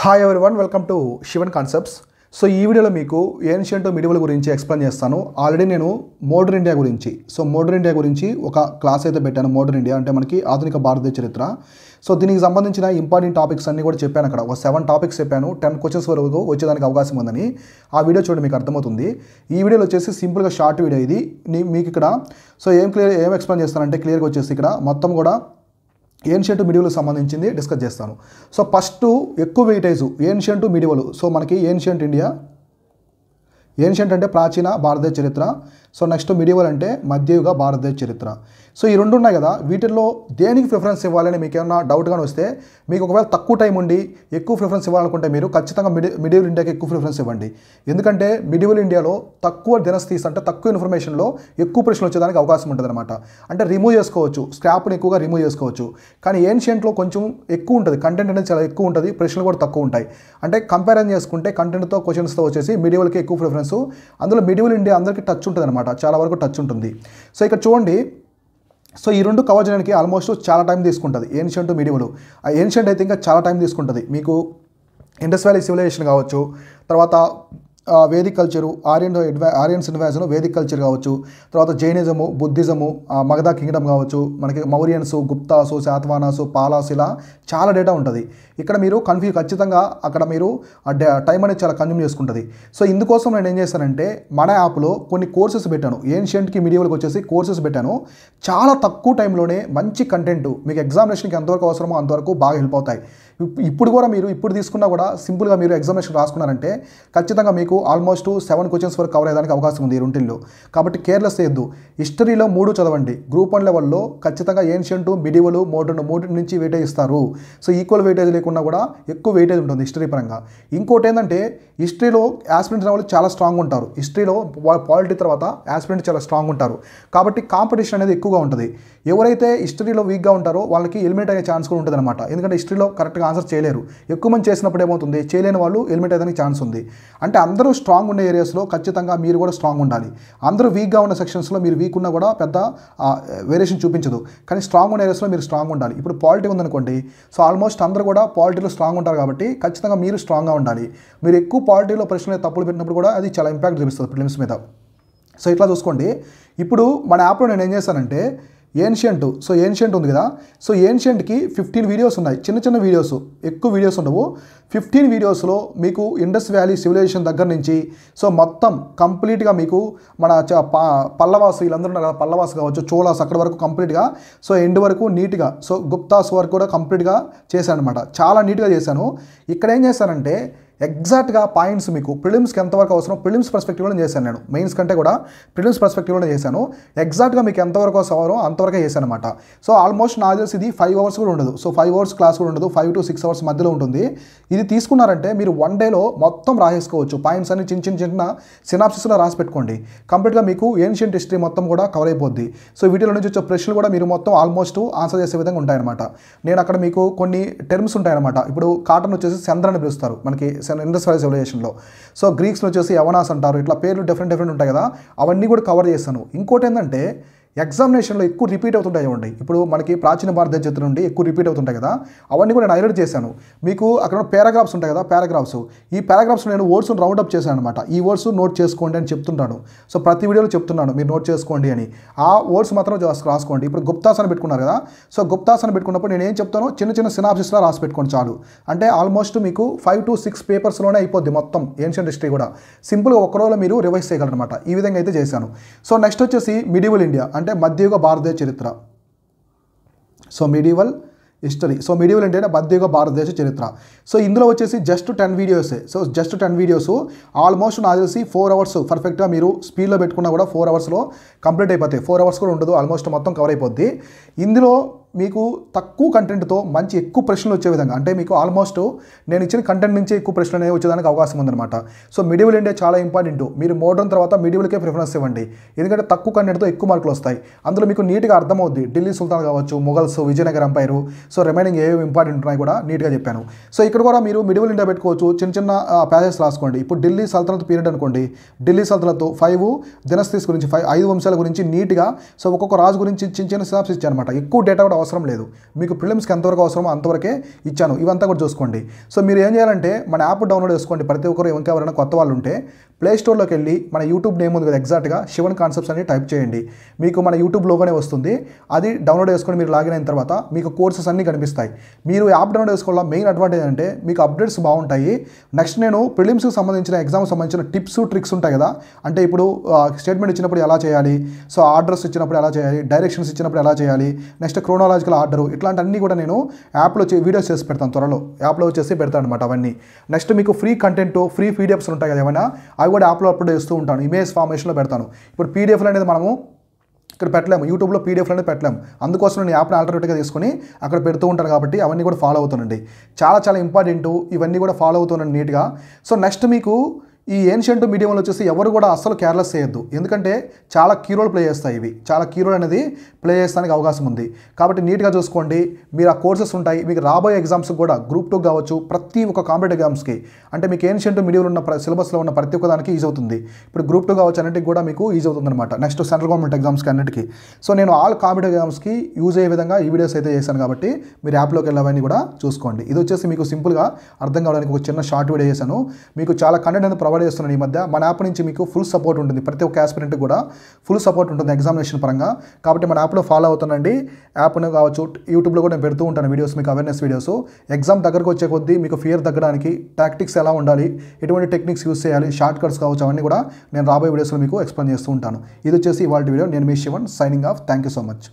hi one welcome to Shivan concepts so ఈ వీడియోలో మీకు ఏన్షియంట్ మిడివల్ గురించి ఎక్స్ప్లెయిన్ చేస్తాను ఆల్రెడీ నేను మోడర్న్ ఇండియా గురించి సో మోడర్న్ ఇండియా గురించి ఒక క్లాస్ అయితే పెట్టాను మోడర్న్ ఇండియా అంటే మనకి ఆధునిక భారతీయ చరిత్ర సో దీనికి సంబంధించిన ఇంపార్టెంట్ టాపిక్స్ అన్నీ కూడా చెప్పాను అక్కడ ఒక సెవెన్ టాపిక్స్ చెప్పాను టెన్ క్వశ్చన్స్ వరకు వచ్చేదానికి అవకాశం ఉందని ఆ వీడియో చూడండి మీకు అర్థమవుతుంది ఈ వీడియోలో వచ్చేసి సింపుల్గా షార్ట్ వీడియో ఇది మీకు ఇక్కడ సో ఏం క్లియర్ ఏం ఎక్స్ప్లెయిన్ చేస్తానంటే క్లియర్గా వచ్చేసి ఇక్కడ మొత్తం కూడా ఏన్షియంట్ మిడివల్కి సంబంధించింది డిస్కస్ చేస్తాను సో ఫస్ట్ ఎక్కువ వెయిటేజ్ ఏన్షియంట్ మిడివల్ సో మనకి ఏన్షియంట్ ఇండియా ఏన్షియంట్ అంటే ప్రాచీన భారతదేశ చరిత్ర సో నెక్స్ట్ మిడివల్ అంటే మధ్యయుగ భారతదేశ చరిత్ర సో ఈ రెండు ఉన్నాయి కదా వీటిల్లో దేనికి ప్రిఫరెన్స్ ఇవ్వాలని మీకు ఏమైనా డౌట్గా వస్తే మీకు ఒకవేళ తక్కువ టైం ఉండి ఎక్కువ ప్రిఫరెన్స్ ఇవ్వాలనుకుంటే మీరు ఖచ్చితంగా మిడి మిడివల్ ఇండియాకి ఎక్కువ ప్రిఫరెన్స్ ఇవ్వండి ఎందుకంటే మిడివల్ ఇండియాలో తక్కువ దినస్థీస్ అంటే తక్కువ ఇన్ఫర్మేషన్లో ఎక్కువ ప్రశ్నలు వచ్చేదానికి అవకాశం ఉంటుంది అనమాట అంటే రిమూవ్ చేసుకోవచ్చు స్క్రాప్ని ఎక్కువగా రిమూవ్ చేసుకోవచ్చు కానీ ఏన్షియంట్లో కొంచెం ఎక్కువ ఉంటుంది కంటెంట్ అనేది చాలా ఎక్కువ ఉంటుంది ప్రశ్నలు కూడా తక్కువ ఉంటాయి అంటే కంపారిజన్ చేసుకుంటే కంటెంట్తో క్వశ్చన్స్తో వచ్చేసి మిడివల్కి ఎక్కువ ప్రిఫరెన్స్ సో అందులో మిడివల్ ఇండియా అందరికీ టచ్ ఉంటుంది అనమాట చాలా వరకు టచ్ ఉంటుంది సో ఇక్కడ చూడండి సో ఈ రెండు కవర్ చేయడానికి ఆల్మోస్ట్ చాలా టైం తీసుకుంటుంది ఏన్షియంట్ మిడివల్ ఏన్షియంట్ అయితే ఇంకా చాలా టైం తీసుకుంటుంది మీకు ఇండస్ వ్యాలీ సివిలైజేషన్ కావచ్చు తర్వాత వేదిక్ కల్చరు ఆర్యన్ ఎడ్వా ఆర్యన్స్ ఇన్వాజన్ వేదిక్ కల్చర్ కావచ్చు తర్వాత జైనిజము బుద్ధిజము మగదా కింగ్డమ్ కావచ్చు మనకి మౌరియన్సు గుప్తాసు శాతవానాసు పాలాస్ ఇలా చాలా డేటా ఉంటుంది ఇక్కడ మీరు కన్ఫ్యూ ఖచ్చితంగా అక్కడ మీరు టైం అనేది చాలా కన్జ్యూమ్ చేసుకుంటుంది సో ఇందుకోసం నేను ఏం చేశానంటే మన యాప్లో కొన్ని కోర్సెస్ పెట్టాను ఏన్షియంట్కి మీడియోలకు వచ్చేసి కోర్సెస్ పెట్టాను చాలా తక్కువ టైంలోనే మంచి కంటెంట్ మీకు ఎగ్జామినేషన్కి ఎంతవరకు అవసరమో అంతవరకు బాగా హెల్ప్ అవుతాయి ఇప్పుడు కూడా మీరు ఇప్పుడు తీసుకున్నా కూడా సింపుల్గా మీరు ఎగ్జామినేషన్ రాసుకున్నారంటే ఖచ్చితంగా మీకు ఆల్మోస్ట్ సెవెన్ క్వశ్చన్స్ వరకు కవర్ అయ్యడానికి అవకాశం ఉంది ఈ రెంటిల్లో కాబట్టి కేర్లెస్ చేయొద్దు హిస్టరీలో మూడు చదవండి గ్రూప్ వన్ లెవెల్లో ఖచ్చితంగా ఏన్షియంట్ మిడివలు మోడర్న్ మూడు నుంచి వెయిటేజ్ ఇస్తారు సో ఈక్వల్ వెయిటేజ్ లేకుండా కూడా ఎక్కువ వెయిటేజ్ ఉంటుంది హిస్టరీ పరంగా ఇంకోటి ఏంటంటే హిస్టరీలో యాస్పిరెంట్స్ వాళ్ళు చాలా స్ట్రాంగ్ ఉంటారు హిస్టరీలో పాలిటీ తర్వాత యాస్పిరెంట్స్ చాలా స్ట్రాంగ్ ఉంటారు కాబట్టి కాంపిటీషన్ అనేది ఎక్కువగా ఉంటుంది ఎవరైతే హిస్టరీలో వీక్గా ఉంటారో వాళ్ళకి ఎలిమినేట్ అయ్యే ఛాన్స్ కూడా ఉంటుంది ఎందుకంటే హిస్టరీలో కరెక్ట్గా ఆన్సర్ చేయలేరు ఎక్కువ మంది చేసినప్పుడు ఏమవుతుంది చేయలేని వాళ్ళు హెల్మెట్ అయ్యేదానికి ఛాన్స్ ఉంది అంటే అందరూ స్ట్రాంగ్ ఉండే ఏరియాస్లో ఖచ్చితంగా మీరు కూడా స్ట్రాంగ్ ఉండాలి అందరూ వీక్గా ఉన్న సెక్షన్స్లో మీరు వీక్ ఉన్నా కూడా పెద్ద వేరియేషన్ చూపించదు కానీ స్ట్రాంగ్ ఉన్న ఏరియాస్లో మీరు స్ట్రాంగ్ ఉండాలి ఇప్పుడు పాలిటీ ఉందనుకోండి సో ఆల్మోస్ట్ అందరూ కూడా పాలిటీలో స్ట్రాంగ్ ఉంటారు కాబట్టి ఖచ్చితంగా మీరు స్ట్రాంగ్గా ఉండాలి మీరు ఎక్కువ పాలిటీలో ప్రశ్నలు తప్పులు పెట్టినప్పుడు కూడా అది చాలా ఇంపాక్ట్ చూపిస్తుంది ఫిలిమ్స్ మీద సో ఇట్లా చూసుకోండి ఇప్పుడు మన యాప్లో నేను ఏం చేశానంటే ఏన్షియంట్ సో ఏన్షియంట్ ఉంది కదా సో ఏన్షియంట్కి ఫిఫ్టీన్ వీడియోస్ ఉన్నాయి చిన్న చిన్న వీడియోస్ ఎక్కువ వీడియోస్ ఉండవు ఫిఫ్టీన్ వీడియోస్లో మీకు ఇండస్ వ్యాలీ సివిలైజేషన్ దగ్గర నుంచి సో మొత్తం కంప్లీట్గా మీకు మన పల్లవాసు వీళ్ళందరూ ఉన్నారు కదా పల్లవాసు కావచ్చు చోళాస్ అక్కడ వరకు కంప్లీట్గా సో ఎండ్ వరకు నీట్గా సో గుప్తాస్ వరకు కూడా కంప్లీట్గా చేశాను అనమాట చాలా నీట్గా చేశాను ఇక్కడ ఏం చేశానంటే ఎగ్జాక్ట్గా పాయింట్స్ మీకు ప్రిలిమ్స్కి ఎంతవరకు అవసరం ప్రిలిమ్స్ పర్స్పెక్టివ్లో చేశాను నేను మెయిన్స్ కంటే కూడా ప్రిలిమ్స్ పర్స్పెక్టివ్లో చేశాను ఎగ్జాక్ట్గా మీకు ఎంతవరకు అవసరం అంతవరకు చేశాను అనమాట సో ఆల్మోస్ట్ నాకు తెలిసి ఇది ఫైవ్ అవర్స్ కూడా ఉండదు సో ఫైవ్ అవర్స్ క్లాస్ కూడా ఉండదు ఫైవ్ టు సిక్స్ అవర్స్ మధ్యలో ఉంటుంది ఇది తీసుకున్నారంటే మీరు వన్ డేలో మొత్తం రాసేసుకోవచ్చు పాయింట్స్ అన్ని చిన్న చిన్న చిన్న సినాప్సిస్లో రాసి పెట్టుకోండి కంప్లీట్గా మీకు ఏన్షియంట్ హిస్టరీ మొత్తం కూడా కవర్ అయిపోద్ది సో వీటిలో నుంచి వచ్చే ప్రశ్నలు కూడా మీరు మొత్తం ఆల్మోస్ట్ ఆన్సర్ చేసే విధంగా ఉంటాయన్నమాట నేను అక్కడ మీకు కొన్ని టెర్మ్స్ ఉంటాయన్నమాట ఇప్పుడు కాటన్ వచ్చేసి చంద్ర అని పిలుస్తారు మనకి చేశాను ఇండస్ట్రియల్ సివిలైజేషన్లో సో గ్రీక్స్ వచ్చేసి యవనాస్ అంటారు ఇట్లా పేర్లు డిఫరెంట్ డిఫరెంట్ ఉంటాయి కదా అవన్నీ కూడా కవర్ చేస్తాను ఇంకోటి ఏంటంటే ఎగ్జామినేషన్లో ఎక్కువ రిపీట్ అవుతుంటాయి ఇవ్వండి ఇప్పుడు మనకి ప్రాచీన భారత చరిత్ర నుండి ఎక్కువ రిపీట్ అవుతుంటాయి కదా అవన్నీ కూడా నేను హైలైట్ చేశాను మీకు అక్కడ పారాగ్రాఫ్స్ ఉంటాయి కదా పారాగ్రాఫ్స్ ఈ పారాగ్రాఫ్స్ నేను వర్డ్స్ను రౌండ్ అప్ చేశాను అనమాట ఈ వర్డ్స్ నోట్ చేసుకోండి అని చెప్తుంటాను సో ప్రతి వీడియోలో చెప్తున్నాను మీరు నోట్ చేసుకోండి అని ఆ వర్డ్స్ మాత్రం రాసుకోండి ఇప్పుడు గుప్తాసన పెట్టుకున్నారు కదా సో గుప్తాసన పెట్టుకున్నప్పుడు నేను ఏం చెప్తాను చిన్న చిన్న సినాప్సిస్లో రాసి పెట్టుకోండి చాలు అంటే ఆల్మోస్ట్ మీకు ఫైవ్ టు సిక్స్ పేపర్స్లోనే అయిపోద్ది మొత్తం ఏన్షియంట్ హిస్టరీ కూడా సింపుల్గా ఒక రోజు మీరు రివైజ్ చేయగలరనమాట ఈ విధంగా అయితే చేశాను సో నెక్స్ట్ వచ్చేసి మిడివల్ ఇండియా అంటే మధ్యయుగ భారతదేశ చరిత్ర so medieval history so medieval అంటే మధ్యయుగ భారతదేశ చరిత్ర సో ఇందులో వచ్చేసి జస్ట్ టెన్ వీడియోసే so just ten videos almost నాకు తెలిసి ఫోర్ అవర్స్ పర్ఫెక్ట్గా మీరు స్పీడ్లో పెట్టుకున్నా కూడా ఫోర్ అవర్స్లో కంప్లీట్ అయిపోతాయి ఫోర్ అవర్స్ కూడా ఉండదు ఆల్మోస్ట్ మొత్తం కవర్ అయిపోద్ది ఇందులో మీకు తక్కువ కంటెంట్తో మంచి ఎక్కువ ప్రశ్నలు వచ్చే విధంగా అంటే మీకు ఆల్మోస్ట్ నేను ఇచ్చిన కంటెంట్ నుంచే ఎక్కువ ప్రశ్నలు అనేవి వచ్చేదానికి అవకాశం ఉందన్నమాట సో మిడివల్ ఇండియా చాలా ఇంపార్టెంట్ మీరు మోడర్న్ తర్వాత మిడివల్కే ప్రిఫరెన్స్ ఇవ్వండి ఎందుకంటే తక్కువ కంటెంట్తో ఎక్కువ మార్కులు వస్తాయి అందులో మీకు నీట్గా అర్థమవుద్ది ఢిల్లీ సుల్తాన్ కావచ్చు Mughals Vijayanagaram empire so remaining ఏవేవి ఇంపార్టెంట్ ఉన్నాయి కూడా నీట్గా చెప్పాను సో ఇక్కడ కూడా మీరు మిడివల్ ఇండియా పెట్టుకోవచ్చు చిన్న చిన్న ప్యాసెస్ రాసుకోండి ఇప్పుడు ఢిల్లీ సల్తనత్ పీరియడ్ అనుకోండి ఢిల్లీ సల్తనత్ ఫైవ్ దినస్థీస్ గురించి ఫైవ్ ఐదు వంశాల గురించి నీట్గా సో ఒక్కొక్క రాజు గురించి చిన్న చిన్న సినాప్స్ ఇచ్చారనమాట ఎక్కువ డేటా కూడా అవసరం లేదు మీకు ప్రిలిమ్స్కి ఎంతవరకు అవసరమో అంతవరకే ఇచ్చాను ఇవంతా కూడా చూసుకోండి సో మీరు ఏం చేయాలంటే మన యాప్ డౌన్లోడ్ చేసుకోండి ప్రతి ఒక్కరు ఇంకా ఎవరైనా కొత్త వాళ్ళు ఉంటే ప్లేస్టోర్లోకి వెళ్ళి మన యూట్యూబ్ నేమ్ ఉంది కదా ఎగ్జాక్ట్గా శివన్ కాన్సెప్ట్స్ అని టైప్ చేయండి మీకు మన యూట్యూబ్ లోగానే వస్తుంది అది డౌన్లోడ్ చేసుకొని మీరు లాగిన్ అయిన తర్వాత మీకు కోర్సెస్ అన్నీ కనిపిస్తాయి మీరు యాప్ డౌన్లోడ్ చేసుకోవాల మెయిన్ అడ్వాంటేజ్ అంటే మీకు అప్డేట్స్ బాగుంటాయి నెక్స్ట్ నేను ప్రిలిమ్స్కి సంబంధించిన ఎగ్జామ్కి సంబంధించిన టిప్స్ ట్రిక్స్ ఉంటాయి కదా అంటే ఇప్పుడు స్టేట్మెంట్ ఇచ్చినప్పుడు ఎలా చేయాలి సో ఆర్డర్స్ ఇచ్చినప్పుడు ఎలా చేయాలి డైరెక్షన్స్ ఇచ్చినప్పుడు ఎలా చేయాలి నెక్స్ట్ క్రోనాలజికల్ ఆర్డర్ ఇట్లాంటివన్నీ కూడా నేను యాప్లో వీడియోస్ చేసి పెడతాను త్వరలో యాప్లో వచ్చేసి పెడతాను అనమాట అవన్నీ నెక్స్ట్ మీకు ఫ్రీ కంటెంట్ ఫ్రీ పీడిఎఫ్స్ ఉంటాయి కదా ఏమైనా అవి కూడా యాప్లో అప్లోడ్ చేస్తూ ఉంటాను ఇమేజ్ ఫార్మేషన్లో పెడతాను ఇప్పుడు పీడిఎఫ్లు అనేది మనము ఇక్కడ పెట్టలేము యూట్యూబ్లో పీడిఎఫ్లు అనేది పెట్టలేము అందుకోసం నేను యాప్ని ఆల్టర్నేటివ్గా తీసుకొని అక్కడ పెడుతూ ఉంటాను కాబట్టి అవన్నీ కూడా ఫాలో అవుతానండి చాలా చాలా ఇంపార్టెంట్ ఇవన్నీ కూడా ఫాలో అవుతున్నాను నీట్గా సో నెక్స్ట్ మీకు ఈ ఏన్షియంట్ మీడియంలో వచ్చేసి ఎవరు కూడా అస్సలు కేర్లెస్ చేయొద్దు ఎందుకంటే చాలా కీ ప్లే చేస్తాయి ఇవి చాలా కీ అనేది ప్లే చేస్తానికి అవకాశం ఉంది కాబట్టి నీట్గా చూసుకోండి మీరు ఆ కోర్సెస్ ఉంటాయి మీకు రాబోయే ఎగ్జామ్స్కి కూడా గ్రూప్ టూ కావచ్చు ప్రతి ఒక్క కాంపిటేటివ్ ఎగ్జామ్స్కి అంటే మీకు ఏన్షియంట్ మీడియంలో ఉన్న సిలబస్లో ఉన్న ప్రతి ఒక్క దానికి ఈజీ అవుతుంది ఇప్పుడు గ్రూప్ టూ కావచ్చు అన్నిటికి కూడా మీకు ఈజీ అనమాట నెక్స్ట్ సెంట్రల్ గవర్నమెంట్ ఎగ్జామ్స్కి అన్నిటికీ సో నేను ఆల్ కాంపిటేటివ్ ఎగ్జామ్స్కి యూజ్ అయ్యే విధంగా ఈ వీడియోస్ అయితే చేశాను కాబట్టి మీరు యాప్లోకి వెళ్ళవని కూడా చూసుకోండి ఇది వచ్చేసి మీకు సింపుల్గా అర్థం కావడానికి ఒక చిన్న షార్ట్ వీడియో చేశాను మీకు చాలా కంటెంట్ అనేది అవార్డ్ చేస్తున్నాను ఈ మధ్య మన యాప్ నుంచి మీకు ఫుల్ సపోర్ట్ ఉంటుంది ప్రతి ఒక్క ఆస్పిరెంట్ కూడా ఫుల్ సపోర్ట్ ఉంటుంది ఎగ్జామినేషన్ పరంగా కాబట్టి మన యాప్లో ఫాలో అవుతానండి యాప్ను కావచ్చు యూట్యూబ్లో కూడా నేను పెడుతూ ఉంటాను వీడియోస్ మీకు అవేర్నెస్ వీడియోస్ ఎగ్జామ్ దగ్గరకు వచ్చే కొద్దీ మీకు ఫియర్ తగ్గడానికి టాక్టిక్స్ ఎలా ఉండాలి ఎటువంటి టెక్నిక్స్ యూస్ చేయాలి షార్ట్ కట్స్ కావచ్చు అవన్నీ కూడా నేను రాబోయే వీడియోస్లో మీకు ఎక్స్ప్లెయిన్ చేస్తూ ఉంటాను ఇది వచ్చేసి ఇవాళ వీడియో నేను మీ Shivan signing off thank you so much